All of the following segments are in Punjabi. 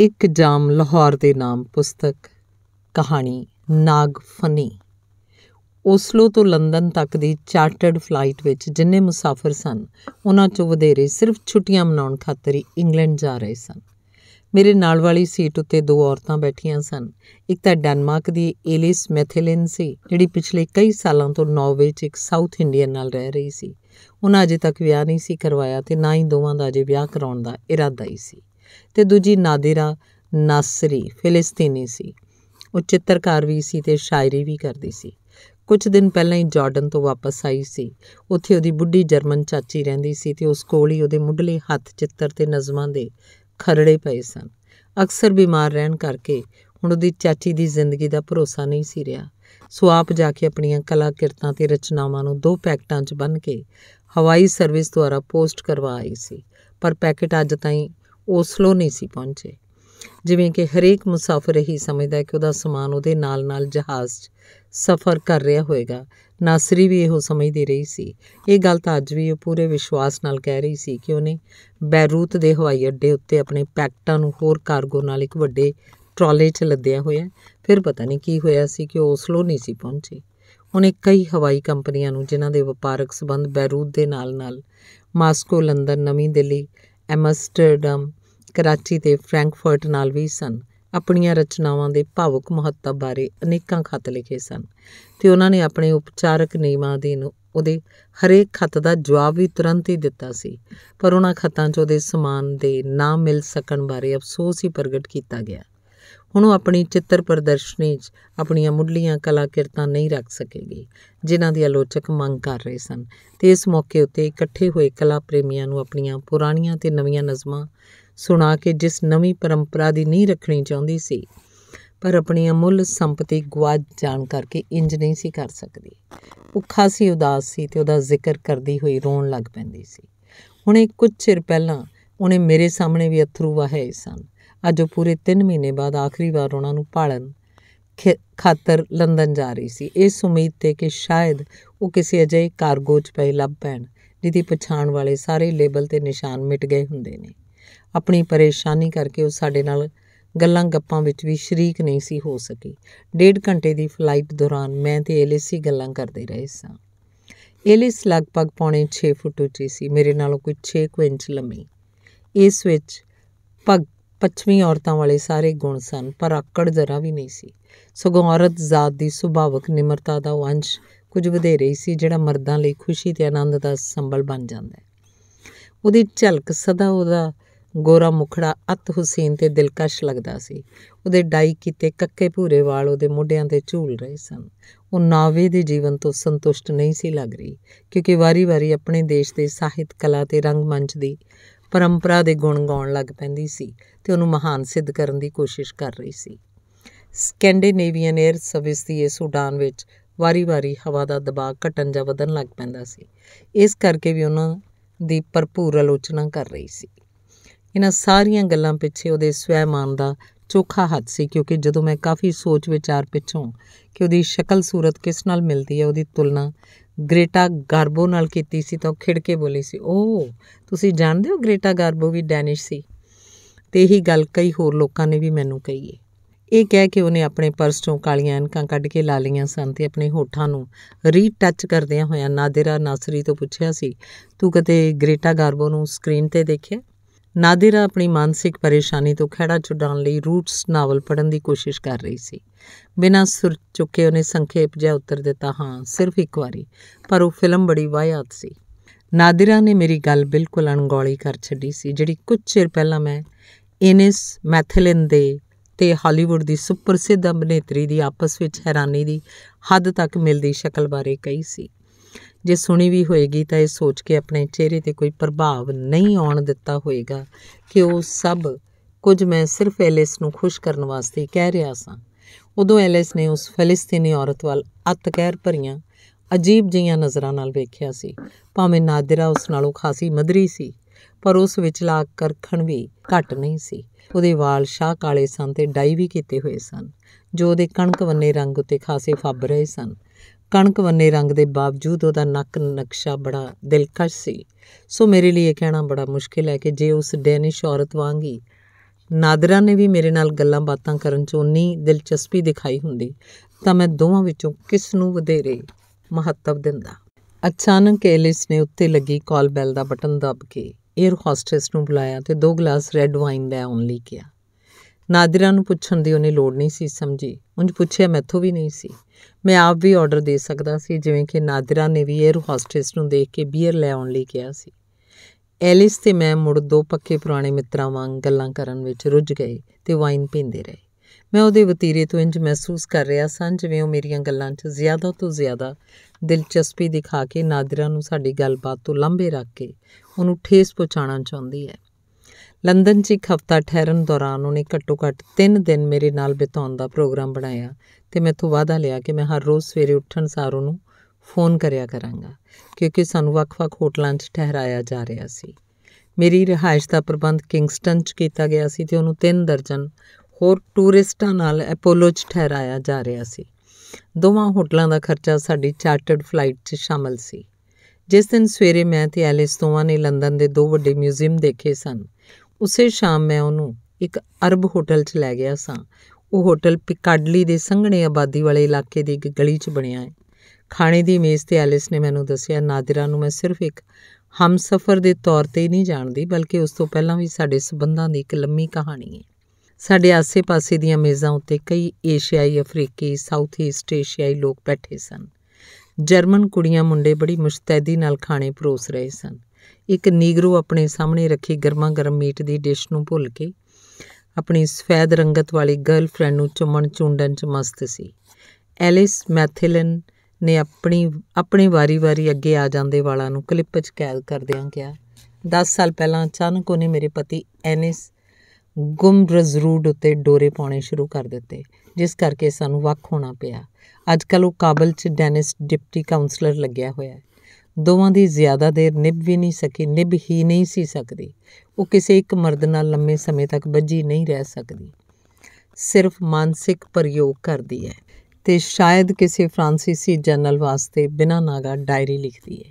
ਇੱਕ ਜਾਮ ਲਾਹੌਰ ਦੇ ਨਾਮ ਪੁਸਤਕ ਕਹਾਣੀ ਨਾਗ ਫਨੀ ਓਸਲੋ ਤੋਂ ਲੰਡਨ ਤੱਕ ਦੀ ਚਾਰਟਰਡ ਫਲਾਈਟ ਵਿੱਚ ਜਿੰਨੇ ਮੁਸਾਫਰ ਸਨ ਉਹਨਾਂ ਚੋਂ ਵਧੇਰੇ ਸਿਰਫ ਛੁੱਟੀਆਂ ਮਨਾਉਣ ਖਾਤਰ ਹੀ ਇੰਗਲੈਂਡ ਜਾ ਰਹੇ ਸਨ ਮੇਰੇ ਨਾਲ ਵਾਲੀ ਸੀਟ ਉੱਤੇ ਦੋ ਔਰਤਾਂ ਬੈਠੀਆਂ ਸਨ ਇੱਕ ਤਾਂ ਡੈਨਮਾਰਕ ਦੀ ਏਲਿਸ ਮੈਥੇਲਿਨ ਸੀ ਜਿਹੜੀ ਪਿਛਲੇ ਕਈ ਸਾਲਾਂ ਤੋਂ ਨਾਰਵੇ 'ਚ ਇੱਕ ਸਾਊਥ ਇੰਡੀਅਨ ਨਾਲ ਰਹਿ ਰਹੀ ਸੀ ਉਹਨਾਂ ਅਜੇ ਤੱਕ ਵਿਆਹ ਨਹੀਂ ਸੀ ਕਰਵਾਇਆ ਤੇ ਨਾ ਹੀ ਦੋਵਾਂ ਦਾ ਅਜੇ ਵਿਆਹ ਕਰਾਉਣ ਦਾ ਇਰਾਦਾ ਹੀ ਸੀ ਤੇ ਦੂਜੀ ਨਾਦਿਰਾ ਨਾਸਰੀ ਫਿਲਸਤੀਨੀ ਸੀ ਉਹ ਚਿੱਤਰਕਾਰ ਵੀ ਸੀ ਤੇ ਸ਼ਾਇਰੀ ਵੀ ਕਰਦੀ ਸੀ ਕੁਝ ਦਿਨ ਪਹਿਲਾਂ ਹੀ ਜਾਰਡਨ ਤੋਂ ਵਾਪਸ ਆਈ ਸੀ ਉੱਥੇ ਉਹਦੀ ਬੁੱਢੀ ਜਰਮਨ ਚਾਚੀ ਰਹਿੰਦੀ ਸੀ ਤੇ ਉਸ ਕੋਲ ਹੀ ਉਹਦੇ ਮੁੱਢਲੇ ਹੱਥ ਚਿੱਤਰ ਤੇ ਨਜ਼ਮਾਂ ਦੇ ਖਰੜੇ ਪਏ ਸਨ ਅਕਸਰ ਬਿਮਾਰ ਰਹਿਣ ਕਰਕੇ ਹੁਣ ਉਹਦੀ ਚਾਚੀ ਦੀ ਜ਼ਿੰਦਗੀ ਦਾ ਭਰੋਸਾ ਨਹੀਂ ਸੀ ਰਿਹਾ ਸੋ ਆਪ ਜਾ ਕੇ ਆਪਣੀਆਂ ਕਲਾ ਕਿਰਤਾਂ ਤੇ ਰਚਨਾਵਾਂ ਨੂੰ ਦੋ ਪੈਕਟਾਂ 'ਚ ਬੰਨ ਕੇ ਹਵਾਈ ਸਰਵਿਸ ਦੁਆਰਾ ਪੋਸਟ ਕਰਵਾਈ ਸੀ ਪਰ ਪੈਕੇਟ ਅੱਜ ਤਾਈਂ ਓਸਲੋ ਨਹੀਂ ਸੀ ਪਹੁੰਚੇ ਜਿਵੇਂ ਕਿ ਹਰੇਕ ਮੁਸਾਫਰ ਹੀ ਸਮਝਦਾ ਹੈ ਕਿ ਉਹਦਾ ਸਮਾਨ ਉਹਦੇ ਨਾਲ-ਨਾਲ ਜਹਾਜ਼ 'ਚ ਸਫ਼ਰ ਕਰ ਰਿਹਾ ਹੋਵੇਗਾ ਨਾਸਰੀ ਵੀ ਇਹੋ ਸਮਝਦੀ ਰਹੀ ਸੀ ਇਹ ਗੱਲ ਤਾਂ ਅੱਜ ਵੀ ਉਹ ਪੂਰੇ ਵਿਸ਼ਵਾਸ ਨਾਲ ਕਹਿ ਰਹੀ ਸੀ ਕਿ ਉਹਨੇ ਬੈਰੂਤ ਦੇ ਹਵਾਈ ਅੱਡੇ ਉੱਤੇ ਆਪਣੇ ਪੈਕਟਾਂ ਨੂੰ ਹੋਰ ਕਾਰਗੋ ਨਾਲ ਇੱਕ ਵੱਡੇ ਟਰਾਲੇ 'ਚ ਲੱਦਿਆ ਹੋਇਆ ਫਿਰ ਪਤਾ ਨਹੀਂ ਕੀ ਹੋਇਆ ਸੀ ਕਿ ਓਸਲੋ ਨਹੀਂ ਸੀ ਪਹੁੰਚੀ ਉਹਨੇ ਕਈ ਹਵਾਈ ਕੰਪਨੀਆਂ ਨੂੰ ਜਿਨ੍ਹਾਂ ਦੇ ਵਪਾਰਕ ਸਬੰਧ ਬੈਰੂਤ ਦੇ ਨਾਲ-ਨਾਲ ਮਾਸਕੋ ਲੰਡਨ ਨਵੀਂ ਦਿੱਲੀ ਐਮਸਟਰਡਮ ਕਰਾਚੀ ਤੇ ਫ੍ਰੈਂਕਫਰਟ ਨਾਲ ਵੀ ਸਨ ਆਪਣੀਆਂ ਰਚਨਾਵਾਂ ਦੇ ਭਾਵੁਕ ਮਹੱਤਵ ਬਾਰੇ ਅਨੇਕਾਂ ਖੱਤ ਲਿਖੇ ਸਨ ਤੇ ਉਹਨਾਂ ਨੇ ਆਪਣੇ ਉਪਚਾਰਕ ਨਿਯਮਾਂ ਦੇ ਉਹਦੇ ਹਰੇਕ ਖੱਤ ਦਾ ਜਵਾਬ ਵੀ ਤੁਰੰਤ ਹੀ ਦਿੱਤਾ ਸੀ ਪਰ ਉਹਨਾਂ ਖੱਤਾਂ 'ਚ ਉਹਦੇ ਸਮਾਨ ਦੇ ਨਾ ਮਿਲ ਸਕਣ ਬਾਰੇ ਅਫਸੋਸ ਹੀ ਪ੍ਰਗਟ ਕੀਤਾ ਗਿਆ ਹੁਣ ਉਹ ਆਪਣੀ ਚਿੱਤਰ ਪ੍ਰਦਰਸ਼ਨੀ 'ਚ ਆਪਣੀਆਂ ਮੁੱਢਲੀਆਂ ਕਲਾਕਿਰਤਾਂ ਨਹੀਂ ਰੱਖ ਸਕੇਗੀ ਜਿਨ੍ਹਾਂ ਦੀ ਆਲੋਚਕ ਮੰਗ ਕਰ ਰਹੇ ਸਨ ਤੇ ਇਸ ਮੌਕੇ ਉੱਤੇ ਇਕੱਠੇ ਹੋਏ ਕਲਾ ਪ੍ਰੇਮੀਆਂ ਨੂੰ ਆਪਣੀਆਂ ਪੁਰਾਣੀਆਂ ਤੇ ਨਵੀਆਂ ਨਜ਼ਮਾਂ ਸੁਣਾ ਕੇ ਜਿਸ ਨਵੀਂ ਪਰੰਪਰਾ ਦੀ ਨਹੀਂ ਰੱਖਣੀ ਚਾਹੁੰਦੀ ਸੀ ਪਰ ਆਪਣੀ ਅਮੁੱਲ ਸੰਪਤੀ ਗਵਾਚ ਜਾਣ ਕਰਕੇ ਇੰਜ ਨਹੀਂ ਸੀ ਕਰ ਸਕਦੀ ਭੁੱਖਾ ਸੀ ਉਦਾਸ ਸੀ ਤੇ ਉਹਦਾ ਜ਼ਿਕਰ ਕਰਦੀ ਹੋਈ ਰੋਣ ਲੱਗ ਪੈਂਦੀ ਸੀ ਹੁਣੇ ਕੁਝ ਚਿਰ ਪਹਿਲਾਂ ਉਹਨੇ ਮੇਰੇ ਸਾਹਮਣੇ ਵੀ ਅਥਰੂ ਵਹਾਏ ਸਨ ਅੱਜ ਉਹ ਪੂਰੇ 3 ਮਹੀਨੇ ਬਾਅਦ ਆਖਰੀ ਵਾਰ ਉਹਨਾਂ ਨੂੰ ਪਾਲਣ ਖਾਤਰ ਲੰਡਨ ਜਾ ਰਹੀ ਸੀ ਇਸ ਉਮੀਦ ਤੇ ਕਿ ਸ਼ਾਇਦ ਉਹ ਕਿਸੇ ਅਜੇ ਕਾਰਗੋ 'ਚ ਪਈ ਲੱਭ ਪੈਣ ਜਿਹਦੀ ਪਛਾਣ ਵਾਲੇ ਸਾਰੇ ਲੇਬਲ ਤੇ ਨਿਸ਼ਾਨ ਮਿਟ ਗਏ ਹੁੰਦੇ ਨੇ ਆਪਣੀ ਪਰੇਸ਼ਾਨੀ ਕਰਕੇ ਉਹ ਸਾਡੇ ਨਾਲ ਗੱਲਾਂ ਗੱਪਾਂ ਵਿੱਚ ਵੀ ਸ਼ਰੀਕ ਨਹੀਂ ਸੀ ਹੋ ਸਕੀ ਡੇਢ ਘੰਟੇ ਦੀ ਫਲਾਈਟ ਦੌਰਾਨ ਮੈਂ ਤੇ ਐਲਿਸ ਹੀ ਗੱਲਾਂ ਕਰਦੇ ਰਹੇ ਸਾਂ ਐਲਿਸ ਲਗਭਗ ਪੌਣੇ 6 ਫੁੱਟ ਉੱਚੀ ਸੀ ਮੇਰੇ ਨਾਲੋਂ ਕੋਈ 6 ਇੰਚ ਲੰਮੀ ਇਸ ਵਿੱਚ ਪਗ ਪੱਛਮੀ ਔਰਤਾਂ ਵਾਲੇ ਸਾਰੇ ਗੁਣ ਸਨ ਪਰ ਆਕੜ ਜ਼ਰਾ ਵੀ ਨਹੀਂ ਸੀ ਸਗੋਂ ਔਰਤ ਜ਼ਾਤ ਦੀ ਸੁਭਾਵਕ ਨਿਮਰਤਾ ਦਾ ਉਹ ਅੰਸ਼ ਕੁਝ ਵਧੇਰੇ ਸੀ ਜਿਹੜਾ ਮਰਦਾਂ ਲਈ ਖੁਸ਼ੀ ਤੇ ਆਨੰਦ ਦਾ ਸੰਬਲ ਬਣ ਜਾਂਦਾ ਹੈ ਉਹਦੀ ਝਲਕ ਸਦਾ ਉਹਦਾ ਗੋਰਾ ਮੁਖੜਾ ਅਤ ਹੁਸੈਨ ਤੇ ਦਿਲਕਸ਼ ਲੱਗਦਾ ਸੀ ਉਹਦੇ ਡਾਈ ਕੀਤੇ ਕੱਕੇ ਭੂਰੇ ਵਾਲ ਉਹਦੇ ਮੋਢਿਆਂ ਤੇ ਝੂਲ ਰਹੇ ਸਨ ਉਹ ਨਾਵੇ ਦੇ ਜੀਵਨ ਤੋਂ ਸੰਤੁਸ਼ਟ ਨਹੀਂ ਸੀ ਲੱਗ ਰਹੀ ਕਿਉਂਕਿ ਵਾਰੀ-ਵਾਰੀ ਆਪਣੇ ਦੇਸ਼ ਦੇ ਸਾਹਿਤ ਕਲਾ ਤੇ ਰੰਗਮੰਚ ਦੀ ਪਰੰਪਰਾ ਦੇ ਗੁਣ ਗਾਉਣ ਲੱਗ ਪੈਂਦੀ ਸੀ ਤੇ ਉਹਨੂੰ ਮਹਾਨ ਸਿੱਧ ਕਰਨ ਦੀ ਕੋਸ਼ਿਸ਼ ਕਰ ਰਹੀ ਸੀ ਸਕੈਂਡੀਨੇਵੀਅਨ 에ਅਰ ਸਰਵਿਸ ਦੀ ਇਸ ਉਡਾਨ ਵਿੱਚ ਵਾਰੀ-ਵਾਰੀ ਹਵਾ ਦਾ ਦਬਾਅ ਘਟਣ ਜਾਂ ਵਧਣ ਲੱਗ ਪੈਂਦਾ ਸੀ ਇਸ ਕਰਕੇ ਵੀ ਉਹਨਾਂ ਦੀ ਭਰਪੂਰ ਆਲੋਚਨਾ ਕਰ ਰਹੀ ਸੀ ਇਹਨਾਂ ਸਾਰੀਆਂ ਗੱਲਾਂ ਪਿੱਛੇ ਉਹਦੇ ਸਵੈਮਾਨ ਦਾ ਚੋਖਾ ਹੱਥ ਸੀ ਕਿਉਂਕਿ ਜਦੋਂ ਮੈਂ ਕਾਫੀ ਸੋਚ ਵਿਚਾਰ ਪਿੱਛੋਂ ਕਿ ਉਹਦੀ ਸ਼ਕਲ ਸੂਰਤ ਕਿਸ ਨਾਲ ਮਿਲਦੀ ਹੈ ਉਹਦੀ ਤੁਲਨਾ ਗ੍ਰੇਟਾ ਗਾਰਬੋ ਨਾਲ ਕੀਤੀ ਸੀ ਤਾਂ ਖਿੜ ਕੇ ਬੋਲੀ ਸੀ ਓ ਤੁਸੀਂ ਜਾਣਦੇ ਹੋ ਗ੍ਰੇਟਾ ਗਾਰਬੋ ਵੀ ਡੈਨਿਸ਼ ਸੀ ਤੇ ਇਹੀ ਗੱਲ ਕਈ ਹੋਰ ਲੋਕਾਂ ਨੇ ਵੀ ਮੈਨੂੰ ਕਹੀ ਹੈ ਇਹ ਕਹਿ ਕੇ ਉਹਨੇ ਆਪਣੇ ਪਰਸ ਤੋਂ ਕਾਲੀਆਂ ਐਨਕਾਂ ਕੱਢ ਕੇ ਲਾ ਲਈਆਂ ਸਨ ਤੇ ਆਪਣੇ ਹੋਠਾਂ ਨੂੰ ਰੀਟੱਚ ਕਰਦਿਆਂ ਹੋਇਆ ਨਾਦਿਰਾ ਨਾਸਰੀ ਤੋਂ ਪੁੱਛਿਆ ਸੀ ਤੂੰ ਕਦੇ ਗ੍ਰੇਟਾ ਗਾਰਬੋ ਨੂੰ ਸਕਰੀਨ ਤੇ ਦੇਖਿਆ ਨਾਦਿਰਾ ਆਪਣੀ ਮਾਨਸਿਕ ਪਰੇਸ਼ਾਨੀ ਤੋਂ ਖਿਹੜਾ ਛੁਡਾਉਣ ਲਈ ਰੂਟਸ ਨਾਵਲ ਪੜ੍ਹਨ ਦੀ ਕੋਸ਼ਿਸ਼ ਕਰ ਰਹੀ ਸੀ ਬਿਨਾਂ ਸੁਰ ਚੁੱਕੇ ਉਹਨੇ ਸੰਖੇਪ ਜਿਹਾ ਉੱਤਰ ਦਿੱਤਾ ਹਾਂ ਸਿਰਫ ਇੱਕ ਵਾਰੀ ਪਰ ਉਹ ਫਿਲਮ ਬੜੀ ਵਾਹਿਆਤ ਸੀ ਨਾਦਿਰਾ ਨੇ ਮੇਰੀ ਗੱਲ ਬਿਲਕੁਲ ਅਣਗੌਲੀ ਕਰ ਛੱਡੀ ਸੀ ਜਿਹੜੀ ਕੁਝ ਚਿਰ ਪਹਿਲਾਂ ਮੈਂ ਇਨਿਸ ਮੈਥਲਿਨ ਦੇ ਤੇ ਹਾਲੀਵੁੱਡ ਦੀ ਸੁਪਰਸਿੱਧ ਅਭਿਨੇਤਰੀ ਦੀ ਆਪਸ ਵਿੱਚ ਹੈਰਾਨੀ ਦੀ ਹੱਦ ਤੱਕ ਮਿਲਦੀ ਸ਼ਕਲ ਬਾਰੇ ਕਹੀ ਸੀ ਜੇ ਸੁਣੀ ਵੀ ਹੋਏਗੀ ਤਾਂ ਇਹ ਸੋਚ ਕੇ ਆਪਣੇ ਚਿਹਰੇ ਤੇ ਕੋਈ ਪ੍ਰਭਾਵ ਨਹੀਂ ਆਉਣ ਦਿੱਤਾ ਹੋਏਗਾ ਕਿ ਉਹ ਸਭ ਕੁਝ ਮੈਂ ਸਿਰਫ ਐਲਿਸ ਨੂੰ ਖੁਸ਼ ਕਰਨ ਵਾਸਤੇ ਕਹਿ ਰਿਹਾ ਸਾਂ ਉਦੋਂ ਐਲਿਸ ਨੇ ਉਸ ਫਲਸਤੀਨੀ ਔਰਤ ਵੱਲ ਅਤਕਹਿਰ ਭਰੀਆਂ ਅਜੀਬ ਜੀਆਂ ਨਜ਼ਰਾਂ ਨਾਲ ਵੇਖਿਆ ਸੀ ਭਾਵੇਂ ਨਾਦਰਾ ਉਸ ਨਾਲੋਂ ਖਾਸੀ ਮਦਰੀ ਸੀ ਪਰ ਉਸ ਵਿੱਚ ਲਾ ਕਰਖਣ ਵੀ ਘੱਟ ਨਹੀਂ ਸੀ ਉਹਦੇ ਵਾਲ ਸ਼ਾਹ ਕਾਲੇ ਸਨ ਤੇ ਡਾਈ ਵੀ ਕੀਤੇ ਹੋਏ ਸਨ ਜੋ ਉਹਦੇ ਕਣਕ ਵੰਨੇ ਰੰਗ ਉਤੇ ਖਾਸੇ ਫੱਬ ਰਹੇ ਸਨ ਕਣਕ ਵੰਨੇ ਰੰਗ ਦੇ ਬਾਵਜੂਦ ਉਹਦਾ ਨੱਕ ਨਕਸ਼ਾ ਬੜਾ ਦਿਲਕਸ਼ ਸੀ ਸੋ ਮੇਰੇ ਲਈ ਇਹ ਕਹਿਣਾ ਬੜਾ ਮੁਸ਼ਕਿਲ ਹੈ ਕਿ ਜੇ ਉਸ ਡੈਨਿਸ਼ ਔਰਤ ਵਾਂਗੀ ਨਾਦਰਾ ਨੇ ਵੀ ਮੇਰੇ ਨਾਲ ਗੱਲਾਂ ਬਾਤਾਂ ਕਰਨ 'ਚ ਉਨੀ ਦਿਲਚਸਪੀ ਦਿਖਾਈ ਹੁੰਦੀ ਤਾਂ ਮੈਂ ਦੋਵਾਂ ਵਿੱਚੋਂ ਕਿਸ ਨੂੰ ਵਧੇਰੇ ਮਹੱਤਵ ਦਿੰਦਾ ਅਚਾਨਕ ਐਲਿਸ ਨੇ ਉੱਤੇ ਲੱਗੀ ਕਾਲ ਬੈਲ ਦਾ ਬਟਨ ਦਬ ਕੇ 에ਅਰ ਹੋਸਟੈਸ ਨੂੰ ਬੁਲਾਇਆ ਤੇ ਦੋ ਗਲਾਸ ਰੈੱਡ ਵਾਈਨ ਲੈ ਆਉਣ ਲਈ ਕਿਹਾ ਨਾਦਰਾਂ ਨੂੰ ਪੁੱਛਣ ਦੀ ਉਹਨੇ ਲੋੜ ਨਹੀਂ ਸੀ ਸਮਝੀ ਉਹਨੇ ਪੁੱਛਿਆ ਮੈਥੋਂ ਵੀ ਨਹੀਂ ਸੀ ਮੈਂ ਆਪ ਵੀ ਆਰਡਰ ਦੇ ਸਕਦਾ ਸੀ ਜਿਵੇਂ ਕਿ ਨਾਦਰਾਂ ਨੇ ਵੀ 에ਅਰ ਹੋਸਟੈਸ ਨੂੰ ਦੇਖ ਕੇ ਬੀਅਰ ਲੈ ਆਉਣ ਲਈ ਕਿਹਾ ਸੀ ਐਲਿਸ ਤੇ ਮੈਂ ਮੁੜ ਦੋ ਪੱਕੇ ਪੁਰਾਣੇ ਮਿੱਤਰਾਂ ਵਾਂਗ ਗੱਲਾਂ ਕਰਨ ਵਿੱਚ ਰੁੱਝ ਗਏ ਤੇ ਵਾਈਨ ਪੀਂਦੇ ਰਹੇ ਮੈਂ ਉਹਦੇ ਵਤੀਰੇ ਤੋਂ ਇੰਜ ਮਹਿਸੂਸ ਕਰ ਰਿਹਾ ਸਾਂ ਜਿਵੇਂ ਉਹ ਮੇਰੀਆਂ ਗੱਲਾਂ 'ਚ ਜ਼ਿਆਦਾ ਤੋਂ ਜ਼ਿਆਦਾ ਦਿਲਚਸਪੀ ਦਿਖਾ ਕੇ ਨਾਦਰਾਂ ਨੂੰ ਸਾਡੀ ਗੱਲਬਾਤ ਤੋਂ ਲੰਬੇ ਰੱਖ ਕੇ ਉਹਨੂੰ ਠੇਸ ਪਹੁੰਚਾਉਣਾ ਚਾਹੁੰਦੀ ਹੈ ਲੰਡਨ 'ਚ ਇੱਕ ਹਫ਼ਤਾ ਠਹਿਰਨ ਦੌਰਾਨ ਉਹਨੇ ਘੱਟੋ-ਘੱਟ 3 ਦਿਨ ਮੇਰੇ ਨਾਲ ਬਿਤਾਉਣ ਦਾ ਪ੍ਰੋਗਰਾਮ ਬਣਾਇਆ ਤੇ ਮੈਥੋਂ ਵਾਅਦਾ ਲਿਆ ਕਿ ਮੈਂ ਹਰ ਰੋਜ਼ ਸਵੇਰੇ ਉੱਠਣ ਸਾਰ ਉਹਨੂੰ ਫੋਨ ਕਰਿਆ ਕਰਾਂਗਾ ਕਿਉਂਕਿ ਸਾਨੂੰ ਵੱਖ-ਵੱਖ ਹੋਟਲਾਂ 'ਚ ਠਹਿਰਾਇਆ ਜਾ ਰਿਹਾ ਸੀ ਮੇਰੀ ਰਿਹਾਇਸ਼ ਦਾ ਪ੍ਰਬੰਧ ਕਿੰਗਸਟਨ 'ਚ ਕੀਤਾ ਗਿਆ ਸੀ ਤੇ ਉਹਨੂੰ 3 ਦਰਜਨ ਹੋਰ ਟੂਰਿਸਟਾਂ ਨਾਲ ਐਪੋਲੋ 'ਚ ਠਹਿਰਾਇਆ ਜਾ ਰਿਹਾ ਸੀ ਦੋਵਾਂ ਹੋਟਲਾਂ ਦਾ ਖਰਚਾ ਸਾਡੀ ਚਾਰਟਰਡ ਫਲਾਈਟ 'ਚ ਸ਼ਾਮਲ ਸੀ ਜਿਸ ਦਿਨ ਸਵੇਰੇ ਮੈਂ ਤੇ ਐਲਿਸ ਦੋਵਾਂ ਨੇ ਲੰਡਨ ਦੇ ਦੋ ਵੱਡੇ ਮਿਊਜ਼ੀਅਮ ਦੇਖੇ ਸਨ ਉਸੇ ਸ਼ਾਮ ਮੈਂ ਉਹਨੂੰ ਇੱਕ ਅਰਬ ਹੋਟਲ 'ਚ ਲੈ ਗਿਆ ਸਾਂ ਉਹ ਹੋਟਲ ਪਿਕਾਡਲੀ ਦੇ ਸੰਘਣੇ ਆਬਾਦੀ ਵਾਲੇ ਇਲਾਕੇ ਦੀ ਇੱਕ ਗਲੀ 'ਚ ਬਣਿਆ ਹੈ ਖਾਣੇ ਦੀ ਮੇਜ਼ ਤੇ ਐਲਿਸ ਨੇ ਮੈਨੂੰ ਦੱਸਿਆ ਨਾਦਰਾ ਨੂੰ ਮੈਂ ਸਿਰਫ ਇੱਕ ਹਮਸਫਰ ਦੇ ਤੌਰ ਤੇ ਹੀ ਨਹੀਂ ਜਾਣਦੀ ਬਲਕਿ ਉਸ ਤੋਂ ਪਹਿਲਾਂ ਵੀ ਸਾਡੇ ਸਬੰਧਾਂ ਦੀ ਇੱਕ ਲੰਮੀ ਕਹਾਣੀ ਹੈ ਸਾਡੇ ਆਸ ਪਾਸੇ ਦੀਆਂ ਮੇਜ਼ਾਂ ਉੱਤੇ ਕਈ ਏਸ਼ੀਆਈ ਅਫਰੀਕੀ ਸਾਊਥ ਈਸਟ ਏਸ਼ੀਆਈ ਲੋਕ ਬੈਠੇ ਸਨ ਜਰਮਨ ਕੁੜੀਆਂ ਮੁੰਡੇ ਬੜੀ ਮੁਸ਼ਤੈਦੀ ਨਾਲ ਖਾਣੇ ਪਰੋਸ ਰਹੇ ਸਨ ਇੱਕ ਨੀਗਰੋ ਆਪਣੇ ਸਾਹਮਣੇ ਰੱਖੀ ਗਰਮਾ-ਗਰਮ ਮੀਟ ਦੀ ਡਿਸ਼ ਨੂੰ ਭੁੱਲ ਕੇ ਆਪਣੀ ਸਫੈਦ ਰੰਗਤ ਵਾਲੀ ਗਰਲਫ੍ਰੈਂਡ ਨੂੰ ਚੁੰਮਣ ਚੁੰਡਣ 'ਚ ਮਸਤ ਸੀ ਐਲਿਸ ਮੈਥਿਲਨ ਨੇ ਆਪਣੀ ਆਪਣੀ ਵਾਰੀ-ਵਾਰੀ ਅੱਗੇ ਆ ਜਾਂਦੇ ਵਾਲਾਂ ਨੂੰ ਕਲਿੱਪ 'ਚ ਕੈਦ ਕਰਦਿਆਂ ਕਿਹਾ 10 ਸਾਲ ਪਹਿਲਾਂ ਅਚਾਨਕ ਉਹਨੇ ਮੇਰੇ ਪਤੀ ਐਨਿਸ ਗੁੰਮ ਰਜ਼ਰੂਡ ਉੱਤੇ ਡੋਰੇ ਪਾਉਣੇ ਸ਼ੁਰੂ ਕਰ ਦਿੱਤੇ ਜਿਸ ਕਰਕੇ ਸਾਨੂੰ ਵੱਖ ਹੋਣਾ ਪਿਆ ਅੱਜ ਕੱਲ ਉਹ ਕਾਬਲ 'ਚ ਡੈਨਿਸ ਡਿਪਟੀ ਕਾਉਂਸਲਰ ਲੱਗਿਆ ਹੋਇਆ ਹੈ ਦੋਵਾਂ ਦੀ ਜ਼ਿਆਦਾ ਦੇਰ ਨਿਭ ਵੀ ਨਹੀਂ ਸਕੀ ਨਿਭ ਹੀ ਨਹੀਂ ਸੀ ਸਕਦੀ ਉਹ ਕਿਸੇ ਇੱਕ ਮਰਦ ਨਾਲ ਲੰਮੇ ਸਮੇਂ ਤੱਕ ਬੱਝੀ ਨਹੀਂ ਰਹਿ ਸਕਦੀ ਸਿਰਫ ਮਾਨਸਿਕ ਪ੍ਰਯੋਗ ਕਰਦੀ ਹੈ ਤੇ ਸ਼ਾਇਦ ਕਿਸੇ ਫ੍ਰਾਂਸੀਸੀ ਜਰਨਲ ਵਾਸਤੇ ਬਿਨਾਂ ਨਾਗਾ ਡਾਇਰੀ ਲਿਖਦੀ ਹੈ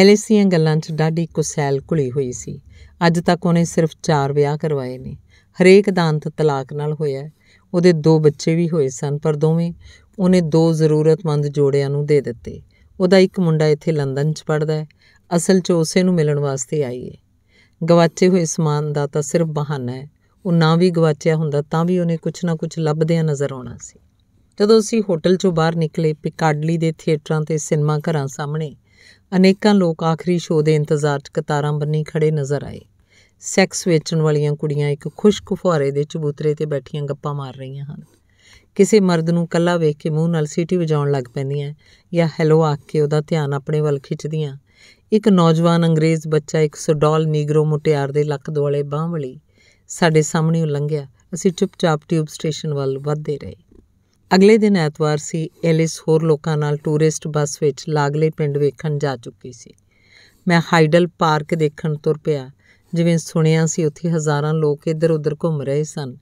ਐਲਸੀਆਂ ਗੱਲਾਂ 'ਚ ਡਾਡੀ ਕੁਸੈਲ ਘੁਲੀ ਹੋਈ ਸੀ ਅੱਜ ਤੱਕ ਉਹਨੇ ਸਿਰਫ 4 ਵਿਆਹ ਕਰਵਾਏ ਨੇ ਹਰੇਕ ਦਾ ਅੰਤ ਤਲਾਕ ਨਾਲ ਹੋਇਆ ਉਹਦੇ ਦੋ ਬੱਚੇ ਵੀ ਹੋਏ ਸਨ ਪਰ ਦੋਵੇਂ ਉਹਨੇ ਦੋ ਜ਼ਰੂਰਤਮੰਦ ਜੋੜਿਆਂ ਨੂੰ ਦੇ ਦਿੱਤੇ ਉਹਦਾ ਇੱਕ ਮੁੰਡਾ ਇੱਥੇ ਲੰਡਨ 'ਚ ਪੜਦਾ ਹੈ ਅਸਲ 'ਚ ਉਸੇ ਨੂੰ ਮਿਲਣ ਵਾਸਤੇ ਆਈ ਹੈ ਗਵਾਚੇ ਹੋਏ ਸਮਾਨ ਦਾ ਤਾਂ ਸਿਰਫ ਬਹਾਨਾ ਹੈ ਉਹ ਨਾ ਵੀ ਗਵਾਚਿਆ ਹੁੰਦਾ ਤਾਂ ਵੀ ਉਹਨੇ ਕੁਝ ਨਾ ਕੁਝ ਲੱਭਦਿਆਂ ਨਜ਼ਰ ਆਉਣਾ ਸੀ ਜਦੋਂ ਅਸੀਂ ਹੋਟਲ 'ਚੋਂ ਬਾਹਰ ਨਿਕਲੇ ਪਿਕਾਡਲੀ ਦੇ ਥੀਏਟਰਾਂ ਤੇ ਸਿਨੇਮਾ ਘਰਾਂ ਸਾਹਮਣੇ ਅਨੇਕਾਂ ਲੋਕ ਆਖਰੀ ਸ਼ੋਅ ਦੇ ਇੰਤਜ਼ਾਰ 'ਚ ਕਤਾਰਾਂ ਬੰਨੀ ਖੜੇ ਨਜ਼ਰ ਆਏ ਸੈਕਸ ਵੇਚਣ ਵਾਲੀਆਂ ਕੁੜੀਆਂ ਇੱਕ ਖੁਸ਼ਕ ਫੁਹਾਰੇ ਦੇ ਚਬੂਤਰੇ ਤੇ ਬੈਠੀਆਂ ਗੱਪਾਂ ਮਾਰ ਰਹੀਆਂ ਹਨ ਕਿਸੇ ਮਰਦ ਨੂੰ ਕੱਲਾ ਵੇਖ ਕੇ ਮੂੰਹ ਨਾਲ ਸੀਟੀ ਵਜਾਉਣ ਲੱਗ ਪੈਂਦੀਆਂ ਜਾਂ ਹੈਲੋ ਆਖ ਕੇ ਉਹਦਾ ਧਿਆਨ ਆਪਣੇ ਵੱਲ ਖਿੱਚਦੀਆਂ ਇੱਕ ਨੌਜਵਾਨ ਅੰਗਰੇਜ਼ ਬੱਚਾ ਇੱਕ ਸਡੌਲ ਨੀਗਰੋ ਮੁਟਿਆਰ ਦੇ ਲੱਕ ਦੁਆਲੇ ਬਾਹ ਵਲੀ ਸਾਡੇ ਸਾਹਮਣੇ ਉਲੰਘਿਆ ਅਸੀਂ ਚੁੱਪਚਾਪ ਟਿਊਬ ਸਟੇਸ਼ਨ ਵੱਲ ਵਧਦੇ ਰਹੇ ਅਗਲੇ ਦਿਨ ਐਤਵਾਰ ਸੀ ਐਲਿਸ ਹੋਰ ਲੋਕਾਂ ਨਾਲ ਟੂਰਿਸਟ ਬੱਸ ਵਿੱਚ ਲਾਗਲੇ ਪਿੰਡ ਵੇਖਣ ਜਾ ਚੁੱਕੀ ਸੀ ਮੈਂ ਹਾਈਡਲ ਪਾਰਕ ਦੇਖਣ ਤੁਰ ਪਿਆ ਜਿਵੇਂ ਸੁਣਿਆ ਸੀ ਉੱਥੇ ਹਜ਼ਾਰਾਂ ਲੋਕ ਇੱਧਰ ਉੱਧਰ ਘੁੰਮ ਰਹੇ ਸਨ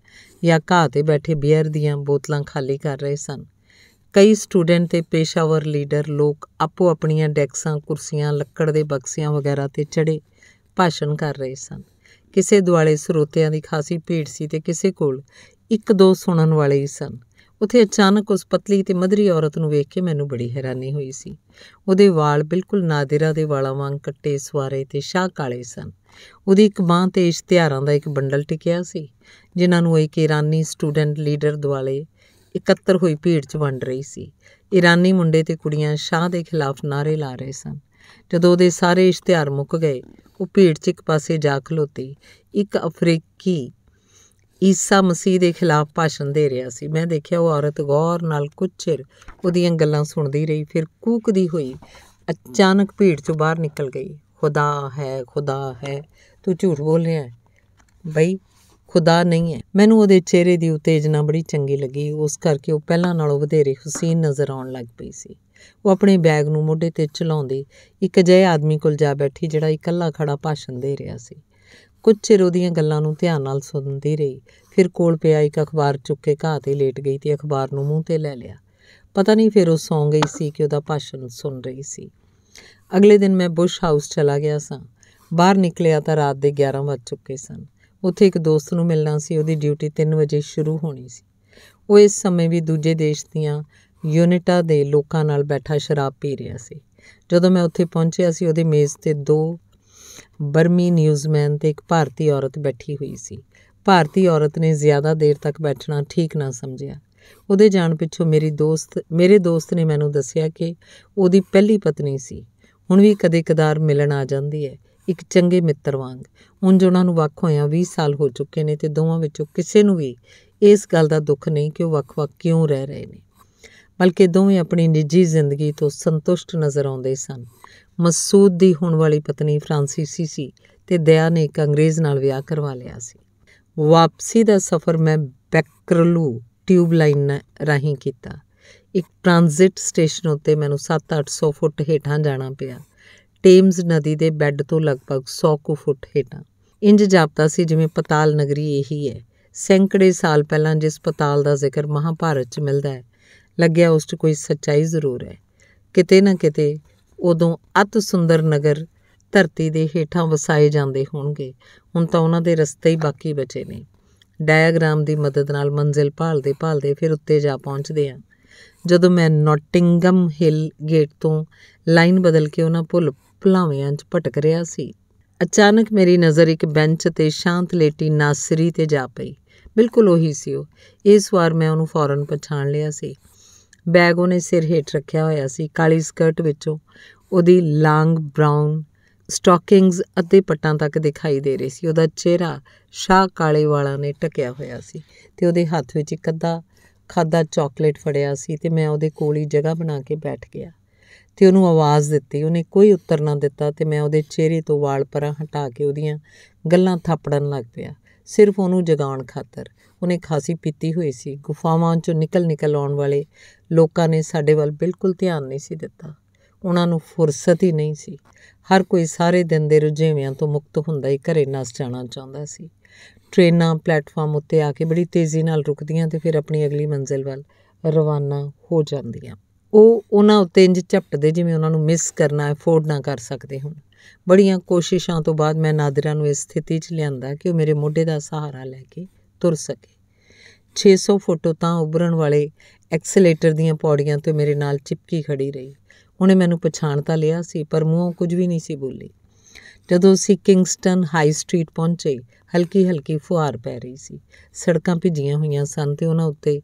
ਜਾਂ ਘਾਹ ਤੇ ਬੈਠੇ ਬੀਅਰ ਦੀਆਂ ਬੋਤਲਾਂ ਖਾਲੀ ਕਰ ਰਹੇ ਸਨ ਕਈ ਸਟੂਡੈਂਟ ਤੇ ਪੇਸ਼ਾਵਰ ਲੀਡਰ ਲੋਕ ਆਪੋ ਆਪਣੀਆਂ ਡੈਕਸਾਂ ਕੁਰਸੀਆਂ ਲੱਕੜ ਦੇ ਬਕਸਿਆਂ ਵਗੈਰਾ ਤੇ ਚੜੇ ਭਾਸ਼ਣ ਕਰ ਰਹੇ ਸਨ ਕਿਸੇ ਦੁਆਲੇ ਸਰੋਤਿਆਂ ਦੀ ਖਾਸੀ ਭੀੜ ਸੀ ਤੇ ਕਿਸੇ ਕੋਲ ਇੱਕ ਦੋ ਸੁਣਨ ਵਾਲੇ ਹੀ ਸਨ ਉਥੇ ਅਚਾਨਕ ਉਸ ਪਤਲੀ ਤੇ ਮਧਰੀ ਔਰਤ ਨੂੰ ਵੇਖ ਕੇ ਮੈਨੂੰ ਬੜੀ ਹੈਰਾਨੀ ਹੋਈ ਸੀ ਉਹਦੇ ਵਾਲ ਬਿਲਕੁਲ ਨਾਦਿਰਾ ਦੇ ਵਾਲਾਂ ਵਾਂਗ ਕੱਟੇ ਸਵਾਰੇ ਤੇ ਸ਼ਾਹ ਕਾਲੇ ਸਨ ਉਹਦੀ ਇੱਕ ਬਾਹ ਤੇ ਇਸ਼ਤਿਹਾਰਾਂ ਦਾ ਇੱਕ ਬੰਡਲ ਟਿਕਿਆ ਸੀ ਜਿਨ੍ਹਾਂ ਨੂੰ ਇੱਕ ਇਰਾਨੀ ਸਟੂਡੈਂਟ ਲੀਡਰ ਦੁਆਲੇ ਇਕੱਤਰ ਹੋਈ ਭੀੜ 'ਚ ਵੰਡ ਰਹੀ ਸੀ ਇਰਾਨੀ ਮੁੰਡੇ ਤੇ ਕੁੜੀਆਂ ਸ਼ਾਹ ਦੇ ਖਿਲਾਫ ਨਾਰੇ ਲਾ ਰਹੇ ਸਨ ਜਦੋਂ ਉਹਦੇ ਸਾਰੇ ਇਸ਼ਤਿਹਾਰ ਮੁੱਕ ਗਏ ਉਹ ਭੀੜ 'ਚ ਇੱਕ ਪਾਸੇ ਜਾ ਖਲੋਤੀ ਇੱਕ ਅਫਰੀਕੀ ਈਸਾ ਮਸੀਹ ਦੇ ਖਿਲਾਫ ਭਾਸ਼ਣ ਦੇ ਰਿਹਾ ਸੀ ਮੈਂ ਦੇਖਿਆ ਉਹ ਔਰਤ ਗੌਰ ਨਾਲ ਕੁਝ ਚਿਰ ਉਹਦੀਆਂ ਗੱਲਾਂ ਸੁਣਦੀ ਰਹੀ ਫਿਰ ਕੂਕਦੀ ਹੋਈ ਅਚਾਨਕ ਭੀੜ 'ਚੋਂ ਬਾਹਰ ਨਿਕਲ ਗਈ ਖੁਦਾ ਹੈ ਖੁਦਾ ਹੈ ਤੂੰ ਝੂਠ ਬੋਲ ਰਿਹਾ ਹੈ ਬਈ ਖੁਦਾ ਨਹੀਂ ਹੈ ਮੈਨੂੰ ਉਹਦੇ ਚਿਹਰੇ ਦੀ ਉਤੇਜਨਾ ਬੜੀ ਚੰਗੀ ਲੱਗੀ ਉਸ ਕਰਕੇ ਉਹ ਪਹਿਲਾਂ ਨਾਲੋਂ ਵਧੇਰੇ ਹੁਸੀਨ ਨਜ਼ਰ ਆਉਣ ਲੱਗ ਪਈ ਸੀ ਉਹ ਆਪਣੇ ਬੈਗ ਨੂੰ ਮੋਢੇ ਤੇ ਚਲਾਉਂਦੀ ਇੱਕ ਜਏ ਆਦਮੀ ਕੋਲ ਜਾ ਬੈਠੀ ਜਿਹੜਾ ਇਕੱਲਾ ਖੜਾ ਭਾਸ਼ਣ ਦੇ ਰਿਹਾ ਸੀ ਕੁਝ ਚਿਰ ਉਹਦੀਆਂ ਗੱਲਾਂ ਨੂੰ ਧਿਆਨ ਨਾਲ ਸੁਣਦੀ ਰਹੀ ਫਿਰ ਕੋਲ ਪਿਆ ਇੱਕ ਅਖਬਾਰ ਚੁੱਕ ਕੇ ਘਾਹ ਤੇ ਲੇਟ ਗਈ ਤੇ ਅਖਬਾਰ ਨੂੰ ਮੂੰਹ ਤੇ ਲੈ ਲਿਆ ਪਤਾ ਨਹੀਂ ਫਿਰ ਉਹ ਸੌਂ ਗਈ ਸੀ ਕਿ ਉਹਦਾ ਭਾਸ਼ਣ ਸੁਣ ਰਹੀ ਸੀ ਅਗਲੇ ਦਿਨ ਮੈਂ ਬੁਸ਼ ਹਾਊਸ ਚਲਾ ਗਿਆ ਸਾਂ ਬਾਹਰ ਨਿਕਲਿਆ ਤਾਂ ਰਾਤ ਦੇ 11 ਵੱਜ ਚੁੱਕੇ ਸਨ ਉੱਥੇ ਇੱਕ ਦੋਸਤ ਨੂੰ ਮਿਲਣਾ ਸੀ ਉਹਦੀ ਡਿਊਟੀ 3 ਵਜੇ ਸ਼ੁਰੂ ਹੋਣੀ ਸੀ ਉਹ ਇਸ ਸਮੇਂ ਵੀ ਦੂਜੇ ਦੇਸ਼ ਦੀਆਂ ਯੂਨਿਟਾਂ ਦੇ ਲੋਕਾਂ ਨਾਲ ਬੈਠਾ ਸ਼ਰਾਬ ਪੀ ਰਿਹਾ ਸੀ ਜਦੋਂ ਮੈਂ ਉੱਥੇ ਪਹੁੰਚਿਆ ਸੀ ਉਹਦੇ ਮੇਜ਼ ਤੇ ਦੋ ਬਰਮੀ ਨਿਊਜ਼ਮੈਨ ਤੇ ਇੱਕ ਭਾਰਤੀ ਔਰਤ ਬੈਠੀ ਹੋਈ ਸੀ ਭਾਰਤੀ ਔਰਤ ਨੇ ਜ਼ਿਆਦਾ ਦੇਰ ਤੱਕ ਬੈਠਣਾ ਠੀਕ ਨਾ ਸਮਝਿਆ ਉਹਦੇ ਜਾਣ ਪਿੱਛੋਂ ਮੇਰੀ ਦੋਸਤ ਮੇਰੇ ਦੋਸਤ ਨੇ ਮੈਨੂੰ ਦੱਸਿਆ ਕਿ ਉਹਦੀ ਪਹਿਲੀ ਪਤਨੀ ਸੀ ਹੁਣ ਵੀ ਕਦੇ ਕਦਾਰ ਮਿਲਣ ਆ ਜਾਂਦੀ ਹੈ ਇੱਕ ਚੰਗੇ ਮਿੱਤਰ ਵਾਂਗ ਉਂਝ ਉਹਨਾਂ ਨੂੰ ਵੱਖ ਹੋਇਆਂ 20 ਸਾਲ ਹੋ ਚੁੱਕੇ ਨੇ ਤੇ ਦੋਵਾਂ ਵਿੱਚੋਂ ਕਿਸੇ ਨੂੰ ਵੀ ਇਸ ਗੱਲ ਦਾ ਦੁੱਖ ਨਹੀਂ ਕਿ ਉਹ ਵੱਖ-ਵੱਖ ਕਿਉਂ ਰਹਿ ਰਹੇ ਨੇ ਬਲਕਿ ਦੋਵੇਂ ਆਪਣੀ ਨਿੱਜੀ ਜ਼ਿੰਦਗੀ ਤੋਂ ਸੰਤੁਸ਼ਟ ਨਜ਼ਰ ਆਉਂਦੇ ਸਨ ਮਸੂਦ ਦੀ ਹੁਣ ਵਾਲੀ ਪਤਨੀ ਫ੍ਰਾਂਸੀਸੀ ਸੀ ਤੇ ਦਇਆ ਨੇ ਇੱਕ ਅੰਗਰੇਜ਼ ਨਾਲ ਵਿਆਹ ਕਰਵਾ ਲਿਆ ਸੀ ਵਾਪਸੀ ਦਾ ਸਫ਼ਰ ਮੈਂ ਬੈਕਰਲੂ ਟਿਊਬ ਲਾਈਨ ਰਾਹੀਂ ਕੀਤਾ ਇੱਕ ਟ੍ਰਾਂਜ਼ਿਟ ਸਟੇਸ਼ਨ ਉੱਤੇ ਮੈਨੂੰ 7-800 ਫੁੱਟ ਹੇਠਾਂ ਜਾਣਾ ਪਿਆ ਟੇਮਜ਼ ਨਦੀ ਦੇ ਬੈੱਡ ਤੋਂ ਲਗਭਗ 100 ਕੁ ਫੁੱਟ ਹੇਠਾਂ ਇੰਜ ਜਾਪਦਾ ਸੀ ਜਿਵੇਂ ਪਤਾਲ ਨਗਰੀ ਇਹੀ ਹੈ ਸੈਂਕੜੇ ਸਾਲ ਪਹਿਲਾਂ ਜਿਸ ਪਤਾਲ ਦਾ ਜ਼ਿਕਰ ਮਹਾਭਾਰਤ 'ਚ ਮਿਲਦਾ ਹੈ ਲੱਗਿਆ ਉਸ 'ਚ ਕੋਈ ਸੱਚਾਈ ਜ਼ਰੂਰ ਹੈ ਕਿਤੇ ਨਾ ਕਿਤੇ ਉਦੋਂ ਅਤ ਸੁੰਦਰ ਨਗਰ ਧਰਤੀ ਦੇ ਹੇਠਾਂ ਵਸਾਏ ਜਾਂਦੇ ਹੋਣਗੇ ਹੁਣ ਤਾਂ ਉਹਨਾਂ ਦੇ ਰਸਤੇ ਹੀ ਬਾਕੀ ਬਚੇ ਨੇ ਡਾਇਆਗ੍ਰਾਮ ਦੀ ਮਦਦ ਨਾਲ ਮੰਜ਼ਿਲ ਭਾਲਦੇ ਭਾਲਦੇ ਫਿਰ ਉੱਤੇ ਜਾ ਪਹੁੰਚਦੇ ਆ ਜਦੋਂ ਮੈਂ ਨੋਟਿੰਗਮ ਹਿੱਲ ਗੇਟ ਤੋਂ ਲਾਈਨ ਬਦਲ ਕੇ ਉਹਨਾਂ ਭੁੱਲ ਭਲਾਵਿਆਂ 'ਚ ਭਟਕ ਰਿਹਾ ਸੀ ਅਚਾਨਕ ਮੇਰੀ ਨਜ਼ਰ ਇੱਕ ਬੈਂਚ ਤੇ ਸ਼ਾਂਤ ਲੇਟੀ ਨਾਸਰੀ ਤੇ ਜਾ ਪਈ ਬਿਲਕੁਲ ਉਹੀ ਸੀ ਉਹ ਇਸ ਵਾਰ ਮੈਂ ਉਹਨੂੰ ਫੌਰਨ ਪਛਾਣ ਲਿਆ ਸੀ ਬੈਗ ਉਹਨੇ ਸਿਰ ਹੇਠ ਰੱਖਿਆ ਹੋਇਆ ਸੀ ਕਾਲੀ ਸਕਰਟ ਵਿੱਚੋਂ ਉਹਦੀ ਲਾਂਗ ਬ੍ਰਾਊਨ ਸਟਾਕਿੰਗਸ ਅੱਧੇ ਪੱਟਾਂ ਤੱਕ ਦਿਖਾਈ ਦੇ ਰਹੀ ਸੀ ਉਹਦਾ ਚਿਹਰਾ ਸ਼ਾਹ ਕਾਲੇ ਵਾਲਾਂ ਨੇ ਟਕਿਆ ਹੋਇਆ ਸੀ ਤੇ ਉਹਦੇ ਹੱਥ ਵਿੱਚ ਇੱਕ ਅੱਧਾ ਖਾਦਾ ਚਾਕਲੇਟ ਫੜਿਆ ਸੀ ਤੇ ਮੈਂ ਉਹਦੇ ਕੋਲ ਹੀ ਜਗ੍ਹਾ ਬਣਾ ਕੇ ਬੈਠ ਗਿਆ ਤੇ ਉਹਨੂੰ ਆਵਾਜ਼ ਦਿੱਤੀ ਉਹਨੇ ਕੋਈ ਉੱਤਰ ਨਾ ਦਿੱਤਾ ਤੇ ਮੈਂ ਉਹਦੇ ਚਿਹਰੇ ਤੋਂ ਵਾਲ ਪਰਾਂ ਹਟਾ ਕੇ ਉਹਦੀਆਂ ਗੱਲਾਂ ਥਾਪੜਨ ਲੱਗ ਪਿਆ ਸਿਰਫ ਉਹਨੂੰ ਜਗਾਉਣ ਖਾਤਰ ਉਹਨੇ ਖਾਸੀ ਪੀਤੀ ਹੋਈ ਸੀ ਗੁਫਾਵਾਂ ਚੋਂ ਨਿਕਲ ਨਿਕਲ ਆਉਣ ਵਾਲੇ ਲੋਕਾਂ ਨੇ ਸਾਡੇ ਵੱਲ ਬਿਲਕੁਲ ਧਿਆਨ ਨਹੀਂ ਸੀ ਦਿੱਤਾ ਉਹਨਾਂ ਨੂੰ ਫੁਰਸਤ ਹੀ ਨਹੀਂ ਸੀ ਹਰ ਕੋਈ ਸਾਰੇ ਦਿਨ ਦੇ ਰੁਝੇਵਿਆਂ ਤੋਂ ਮੁਕਤ ਹੁੰਦਾ ਹੀ ਘਰੇ ਨਸ ਜਾਣਾ ਚਾਹੁੰਦਾ ਸੀ ਟ੍ਰੇਨਾਂ ਪਲੇਟਫਾਰਮ ਉੱਤੇ ਆ ਕੇ ਬੜੀ ਤੇਜ਼ੀ ਨਾਲ ਰੁਕਦੀਆਂ ਤੇ ਫਿਰ ਆਪਣੀ ਅਗਲੀ ਮੰਜ਼ਿਲ ਵੱਲ ਰਵਾਨਾ ਹੋ ਜਾਂਦੀਆਂ ਉਹ ਉਹਨਾਂ ਉੱਤੇ ਇੰਜ ਝਪਟਦੇ ਜਿਵੇਂ ਉਹਨਾਂ ਨੂੰ ਮਿਸ ਕਰਨਾ ਅਫੋਰਡ ਨਾ ਕਰ ਸਕਦੇ ਹੋਣ ਬੜੀਆਂ ਕੋਸ਼ਿਸ਼ਾਂ ਤੋਂ ਬਾਅਦ ਮੈਂ ਨਾਦਰਾ ਨੂੰ ਇਸ ਸਥਿਤੀ 'ਚ ਲਿਆਂਦਾ ਕਿ ਉਹ ਮੇਰੇ ਮੋਢੇ ਦਾ ਸਹਾਰਾ ਲੈ ਕੇ ਤੁਰ ਸਕੇ 600 ਫੁੱਟ ਤਾਂ ਉੱਭਰਣ ਵਾਲੇ ਐਕਸਲੇਟਰ ਦੀਆਂ ਪੌੜੀਆਂ ਤੇ ਮੇਰੇ ਨਾਲ ਚਿਪਕੀ ਖੜੀ ਰਹੀ ਉਹਨੇ ਮੈਨੂੰ ਪਛਾਣ ਤਾਂ ਲਿਆ ਸੀ ਪਰ ਮੂੰਹੋਂ ਕੁਝ ਵੀ ਨਹੀਂ ਸੀ ਬੋਲੀ ਜਦੋਂ ਅਸੀਂ ਕਿੰਗਸਟਨ ਹਾਈ ਸਟਰੀਟ ਪਹੁੰਚੇ ਹਲਕੀ ਹਲਕੀ ਫੁਹਾਰ ਪੈ ਰਹੀ ਸੀ ਸੜਕਾਂ ਭਿੱਜੀਆਂ ਹੋਈਆਂ ਸਨ ਤੇ ਉਹਨਾਂ ਉੱਤੇ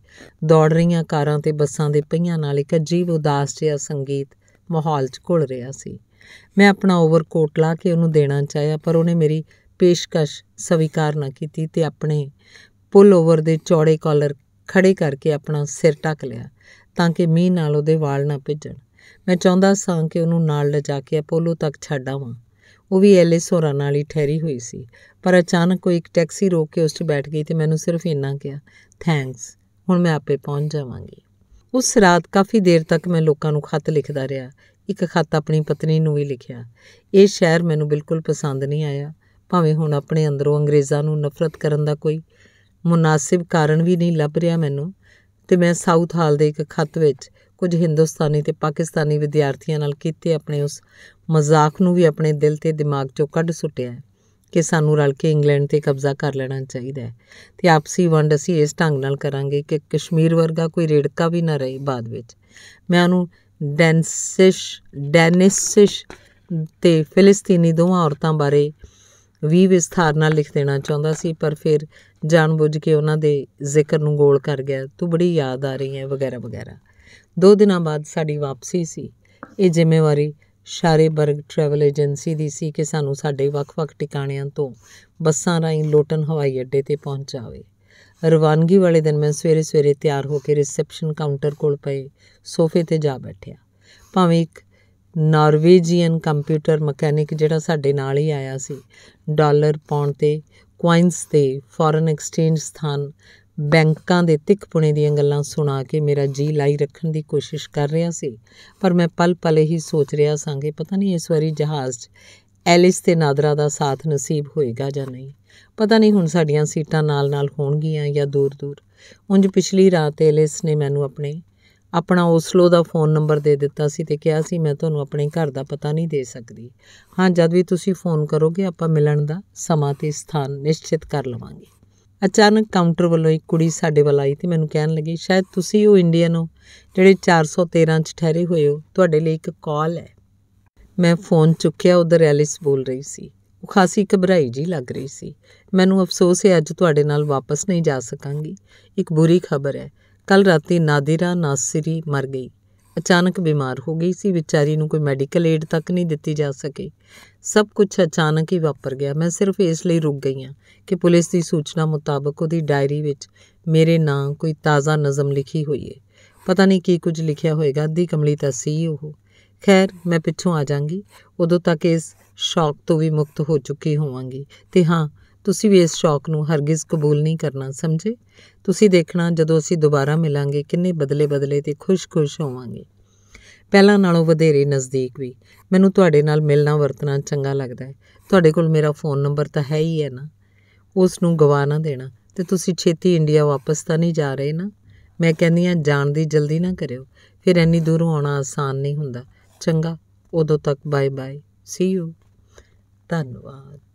ਦੌੜ ਰਹੀਆਂ ਕਾਰਾਂ ਤੇ ਬੱਸਾਂ ਦੇ ਪਹੀਆਂ ਨਾਲ ਇੱਕ ਅਜੀਬ ਉਦਾਸ ਜਿਹਾ ਸੰਗੀਤ ਮਾਹੌਲ 'ਚ ਘੁਲ ਰਿਹਾ ਸੀ ਮੈਂ ਆਪਣਾ ਓਵਰਕੋਟ ਲਾ ਕੇ ਉਹਨੂੰ ਦੇਣਾ ਚਾਹਿਆ ਪਰ ਉਹਨੇ ਮੇਰੀ ਪੇਸ਼ਕਸ਼ ਸਵੀਕਾਰ ਨਾ ਕੀਤੀ ਤੇ ਆਪਣੇ ਪੁੱਲ ਓਵਰ ਦੇ ਚੌੜੇ ਕਾਲਰ ਖੜੇ ਕਰਕੇ ਆਪਣਾ ਸਿਰ ਟੱਕ ਲਿਆ ਤਾਂ ਕਿ ਮੀਂਹ ਨਾਲ ਉਹਦੇ ਵਾਲ ਨਾ ਭਿੱਜਣ ਮੈਂ ਚਾਹੁੰਦਾ ਸਾਂ ਕਿ ਉਹਨੂੰ ਨਾਲ ਲਿਜਾ ਕੇ ਅਪੋਲੋ ਤੱਕ ਛੱਡ ਆਵਾਂ ਉਹ ਵੀ ਐਲੇ ਸੋਰਾ ਨਾਲ ਹੀ ਠਹਿਰੀ ਹੋਈ ਸੀ ਪਰ ਅਚਾਨਕ ਕੋਈ ਇੱਕ ਟੈਕਸੀ ਰੋਕ ਕੇ ਉਸ 'ਚ ਬੈਠ ਗਈ ਤੇ ਮੈਨੂੰ ਸਿਰਫ ਇੰਨਾ ਕਿਹਾ ਥੈਂਕਸ ਹੁਣ ਮੈਂ ਆਪੇ ਪਹੁੰਚ ਜਾਵਾਂਗੀ ਉਸ ਰਾਤ ਕਾਫੀ ਦੇਰ ਤੱਕ ਮੈਂ ਲੋਕਾਂ ਨੂੰ ਖੱਤ ਲਿਖਦਾ ਰਿਹਾ ਇੱਕ ਖੱਤ ਆਪਣੀ ਪਤਨੀ ਨੂੰ ਵੀ ਲਿਖਿਆ ਇਹ ਸ਼ਹਿਰ ਮੈਨੂੰ ਬਿਲਕੁਲ ਪਸੰਦ ਨਹੀਂ ਆਇਆ ਭਾਵੇਂ ਹੁਣ ਆਪਣੇ ਅੰਦਰੋਂ ਅੰਗਰੇਜ਼ਾਂ ਨੂੰ ਨਫ਼ਰਤ ਕਰਨ ਦਾ ਕੋਈ ਮੁਨਾਸਿਬ ਕਾਰਨ ਵੀ ਨਹੀਂ ਲੱਭ ਰਿਹਾ ਮੈਨੂੰ ਤੇ ਮੈਂ ਸਾਊਥ ਹਾਲ ਦੇ ਇੱਕ ਖੱਤ ਵਿੱਚ ਕੁਝ ਹਿੰਦੁਸਤਾਨੀ ਤੇ ਪਾਕਿਸਤਾਨੀ ਵਿਦਿਆਰਥੀਆਂ ਨਾਲ ਕੀਤੇ ਆਪਣੇ ਉਸ ਮਜ਼ਾਕ ਨੂੰ ਵੀ ਆਪਣੇ ਦਿਲ ਤੇ ਦਿਮਾਗ 'ਚੋਂ ਕੱਢ ਸੁੱਟਿਆ ਹੈ ਕਿ ਸਾਨੂੰ ਰਲ ਕੇ ਇੰਗਲੈਂਡ ਤੇ ਕਬਜ਼ਾ ਕਰ ਲੈਣਾ ਚਾਹੀਦਾ ਹੈ ਤੇ ਆਪਸੀ ਵੰਡ ਅਸੀਂ ਇਸ ਢੰਗ ਨਾਲ ਕਰਾਂਗੇ ਕਿ ਕਸ਼ਮੀਰ ਵਰਗਾ ਕੋਈ ਰੇੜਕਾ ਵੀ ਨਾ ਰਹੇ ਬਾਅਦ ਵਿੱਚ ਮੈਂ ਉਹਨੂੰ ਡੈਨਸਿਸ਼ ਡੈਨਿਸਿਸ਼ ਤੇ ਫਿਲਸਤੀਨੀ ਦੋਵਾਂ ਔਰਤਾਂ ਬਾਰੇ ਵੀ ਵਿਸਥਾਰ ਨਾਲ ਲਿਖ ਦੇਣਾ ਚਾਹੁੰਦਾ ਸੀ ਪਰ ਫਿਰ ਜਾਣਬੁੱਝ ਕੇ ਉਹਨਾਂ ਦੇ ਜ਼ਿਕਰ ਨੂੰ ਗੋਲ ਕਰ ਗਿਆ ਤੂੰ ਬੜੀ ਯਾਦ ਆ ਰਹੀ ਹੈ ਵਗੈਰਾ ਵਗੈਰਾ ਦੋ ਦਿਨਾਂ ਬਾਅਦ ਸਾਡੀ ਵਾਪਸੀ ਸੀ ਇਹ ਜ਼ਿੰਮੇਵਾਰੀ ਸ਼ਾਰੇਬਰਗ ਟਰੈਵਲ ਏਜੰਸੀ ਦੀ ਸੀ ਕਿ ਸਾਨੂੰ ਸਾਡੇ ਵੱਖ-ਵੱਖ ਟਿਕਾਣਿਆਂ ਤੋਂ ਬੱਸਾਂ ਰਾਹੀਂ ਲੋਟਨ ਹਵਾਈ ਅੱਡੇ ਤੇ ਪਹੁੰਚਾਵੇ ਰਵਾਨਗੀ ਵਾਲੇ ਦਿਨ ਮੈਂ ਸਵੇਰੇ-ਸਵੇਰੇ ਤਿਆਰ ਹੋ ਕੇ ਰਿਸੈਪਸ਼ਨ ਕਾਊਂਟਰ ਕੋਲ ਪਏ ਸੋਫੇ ਤੇ ਜਾ ਬੈਠਿਆ ਭਾਵੇਂ ਇੱਕ ਨਾਰਵੇਜੀਅਨ ਕੰਪਿਊਟਰ ਮਕੈਨਿਕ ਜਿਹੜਾ ਸਾਡੇ ਨਾਲ ਹੀ ਆਇਆ ਸੀ ਡਾਲਰ ਪਾਉਣ ਤੇ ਕੁਆਇਨਸ ਤੇ ਫੋਰਨ ਐਕਸਚੇਂਜ ਸਥਾਨ ਬੈਂਕਾਂ ਦੇ ਤਿੱਖਪੁਣੇ ਦੀਆਂ ਗੱਲਾਂ ਸੁਣਾ ਕੇ ਮੇਰਾ ਜੀ ਲਾਈ ਰੱਖਣ ਦੀ ਕੋਸ਼ਿਸ਼ ਕਰ ਰਿਹਾ ਸੀ ਪਰ ਮੈਂ ਪਲ-ਪਲ ਹੀ ਸੋਚ ਰਿਹਾ ਸੰਗੇ ਪਤਾ ਨਹੀਂ ਇਸ ਵਾਰੀ ਜਹਾਜ਼ 'ਚ ਐਲਿਸ ਤੇ ਨਾਦਰਾ ਦਾ ਸਾਥ ਨਸੀਬ ਹੋਏਗਾ ਜਾਂ ਨਹੀਂ ਪਤਾ ਨਹੀਂ ਹੁਣ ਸਾਡੀਆਂ ਸੀਟਾਂ ਨਾਲ-ਨਾਲ ਹੋਣਗੀਆਂ ਜਾਂ ਦੂਰ-ਦੂਰ ਉੰਜ ਪਿਛਲੀ ਰਾਤ ਐਲਿਸ ਨੇ ਮੈਨੂੰ ਆਪਣੇ ਆਪਣਾ ਓਸਲੋ ਦਾ ਫੋਨ ਨੰਬਰ ਦੇ ਦਿੱਤਾ ਸੀ ਤੇ ਕਿਹਾ ਸੀ ਮੈਂ ਤੁਹਾਨੂੰ ਆਪਣੇ ਘਰ ਦਾ ਪਤਾ ਨਹੀਂ ਦੇ ਸਕਦੀ ਹਾਂ ਜਦ ਵੀ ਤੁਸੀਂ ਫੋਨ ਕਰੋਗੇ ਆਪਾਂ ਮਿਲਣ ਦਾ ਸਮਾਂ ਤੇ ਸਥਾਨ ਨਿਸ਼ਚਿਤ ਕਰ ਲਵਾਂਗੇ ਅਚਾਨਕ ਕਾਊਂਟਰ ਵੱਲੋਂ ਇੱਕ ਕੁੜੀ ਸਾਡੇ ਵੱਲ ਆਈ ਤੇ ਮੈਨੂੰ ਕਹਿਣ ਲੱਗੀ ਸ਼ਾਇਦ ਤੁਸੀਂ ਉਹ ਇੰਡੀਅਨ ਹੋ ਜਿਹੜੇ 413 'ਚ ਠਹਿਰੇ ਹੋਏ ਹੋ ਤੁਹਾਡੇ ਲਈ ਇੱਕ ਕਾਲ ਹੈ ਮੈਂ ਫੋਨ ਚੁੱਕਿਆ ਉਧਰ ਐਲਿਸ ਬੋਲ ਰਹੀ ਸੀ ਉਹ ਖਾਸੀ ਘਬਰਾਈ ਜੀ ਲੱਗ ਰਹੀ ਸੀ ਮੈਨੂੰ ਅਫਸੋਸ ਹੈ ਅੱਜ ਤੁਹਾਡੇ ਨਾਲ ਵਾਪਸ ਨਹੀਂ ਜਾ ਸਕਾਂਗੀ ਇੱਕ ਬੁਰੀ ਖਬਰ ਹੈ ਕੱਲ ਰਾਤੀ ਨਾਦਿਰਾ ਨਾਸਿਰੀ ਮਰ ਗਈ ਅਚਾਨਕ ਬਿਮਾਰ ਹੋ ਗਈ ਸੀ ਵਿਚਾਰੀ ਨੂੰ ਕੋਈ ਮੈਡੀਕਲ ਏਡ ਤੱਕ ਨਹੀਂ ਦਿੱਤੀ ਜਾ ਸਕੀ ਸਭ ਕੁਝ ਅਚਾਨਕ ਹੀ ਵਾਪਰ ਗਿਆ ਮੈਂ ਸਿਰਫ ਇਸ ਲਈ ਰੁਕ ਗਈ ਹਾਂ ਕਿ ਪੁਲਿਸ ਦੀ ਸੂਚਨਾ ਮੁਤਾਬਕ ਉਹਦੀ ਡਾਇਰੀ ਵਿੱਚ ਮੇਰੇ ਨਾਂ ਕੋਈ ਤਾਜ਼ਾ ਨਜ਼ਮ ਲਿਖੀ ਹੋਈ ਹੈ ਪਤਾ ਨਹੀਂ ਕੀ ਕੁਝ ਲਿਖਿਆ ਹੋਏਗਾ ਅੱਧੀ ਕਮਲੀ ਤਾਂ ਸੀ ਉਹ ਖੈਰ ਮੈਂ ਪਿੱਛੋਂ ਆ ਜਾਾਂਗੀ ਉਦੋਂ ਤੱਕ ਇਸ ਸ਼ੌਕ ਤੋਂ ਵੀ ਮੁਕਤ ਹੋ ਚੁੱਕੀ ਹੋਵਾਂਗੀ ਤੇ ਹਾਂ ਤੁਸੀਂ ਵੀ ਇਸ ਸ਼ੌਕ ਨੂੰ ਹਰਗਿਜ਼ ਕਬੂਲ ਨਹੀਂ ਕਰਨਾ ਸਮਝੇ ਤੁਸੀਂ ਦੇਖਣਾ ਜਦੋਂ ਅਸੀਂ ਦੁਬਾਰਾ ਮਿਲਾਂਗੇ ਕਿੰਨੇ ਬਦਲੇ-ਬਦਲੇ ਤੇ ਖੁਸ਼-ਖੁਸ਼ ਹੋਵਾਂਗੇ ਪਹਿਲਾਂ ਨਾਲੋਂ ਵਧੇਰੇ ਨਜ਼ਦੀਕ ਵੀ ਮੈਨੂੰ ਤੁਹਾਡੇ ਨਾਲ ਮਿਲਣਾ ਵਰਤਣਾ ਚੰਗਾ ਲੱਗਦਾ ਹੈ ਤੁਹਾਡੇ ਕੋਲ ਮੇਰਾ ਫੋਨ ਨੰਬਰ ਤਾਂ ਹੈ ਹੀ ਹੈ ਨਾ ਉਸ ਨੂੰ ਗਵਾ ਨਾ ਦੇਣਾ ਤੇ ਤੁਸੀਂ ਛੇਤੀ ਇੰਡੀਆ ਵਾਪਸ ਤਾਂ ਨਹੀਂ ਜਾ ਰਹੇ ਨਾ ਮੈਂ ਕਹਿੰਦੀ ਆ ਜਾਣ ਦੀ ਜਲਦੀ ਨਾ ਕਰਿਓ ਫਿਰ ਇੰਨੀ ਦੂਰੋਂ ਆਉਣਾ ਆਸਾਨ ਨਹੀਂ ਹੁੰਦਾ ਚੰਗਾ ਉਦੋਂ ਤੱਕ ਬਾਏ ਬਾਏ ਸੀ ਯੂ ਧੰਨਵਾਦ